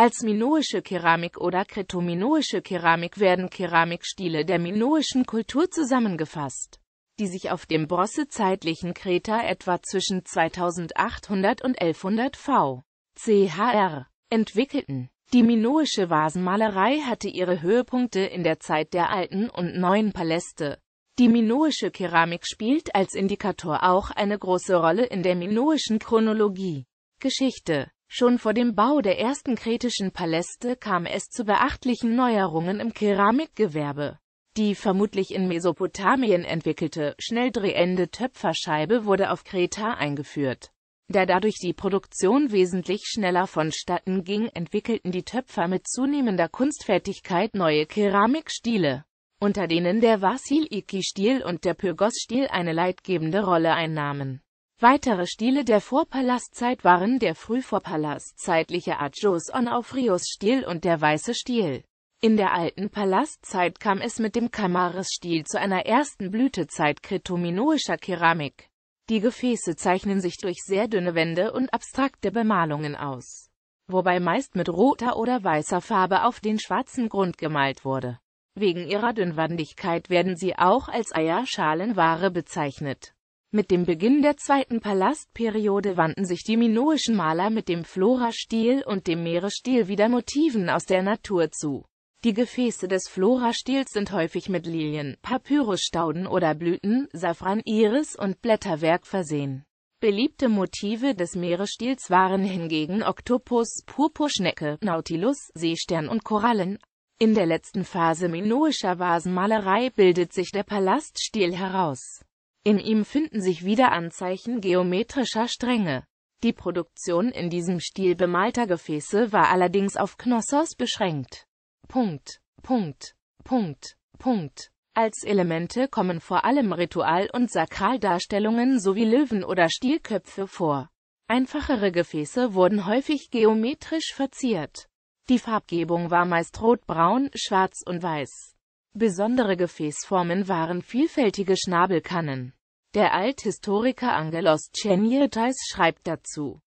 Als minoische Keramik oder kretominoische Keramik werden Keramikstile der minoischen Kultur zusammengefasst, die sich auf dem bronzezeitlichen Kreta etwa zwischen 2800 und 1100 v. chr. entwickelten. Die minoische Vasenmalerei hatte ihre Höhepunkte in der Zeit der alten und neuen Paläste. Die minoische Keramik spielt als Indikator auch eine große Rolle in der minoischen Chronologie. Geschichte Schon vor dem Bau der ersten kretischen Paläste kam es zu beachtlichen Neuerungen im Keramikgewerbe. Die vermutlich in Mesopotamien entwickelte, schnell drehende Töpferscheibe wurde auf Kreta eingeführt. Da dadurch die Produktion wesentlich schneller vonstatten ging, entwickelten die Töpfer mit zunehmender Kunstfertigkeit neue Keramikstile, unter denen der Vasiliki-Stil und der Pyrgos-Stil eine leitgebende Rolle einnahmen. Weitere Stile der Vorpalastzeit waren der frühvorpalastzeitliche zeitliche Adjos on auf Stil und der Weiße Stil. In der alten Palastzeit kam es mit dem Kamares stil zu einer ersten Blütezeit kretominoischer Keramik. Die Gefäße zeichnen sich durch sehr dünne Wände und abstrakte Bemalungen aus, wobei meist mit roter oder weißer Farbe auf den schwarzen Grund gemalt wurde. Wegen ihrer Dünnwandigkeit werden sie auch als Eierschalenware bezeichnet. Mit dem Beginn der zweiten Palastperiode wandten sich die minoischen Maler mit dem Florastil und dem Meerestil wieder Motiven aus der Natur zu. Die Gefäße des Florastils sind häufig mit Lilien, Papyrusstauden oder Blüten, Safran, Iris und Blätterwerk versehen. Beliebte Motive des Meeresstils waren hingegen Oktopus, Purpurschnecke, Nautilus, Seestern und Korallen. In der letzten Phase minoischer Vasenmalerei bildet sich der Palaststil heraus. In ihm finden sich wieder Anzeichen geometrischer Stränge. Die Produktion in diesem Stil bemalter Gefäße war allerdings auf Knossos beschränkt. Punkt, Punkt, Punkt, Punkt. Als Elemente kommen vor allem Ritual- und Sakraldarstellungen sowie Löwen oder Stielköpfe vor. Einfachere Gefäße wurden häufig geometrisch verziert. Die Farbgebung war meist rot-braun, schwarz und weiß. Besondere Gefäßformen waren vielfältige Schnabelkannen. Der Althistoriker Angelos Chemietais schreibt dazu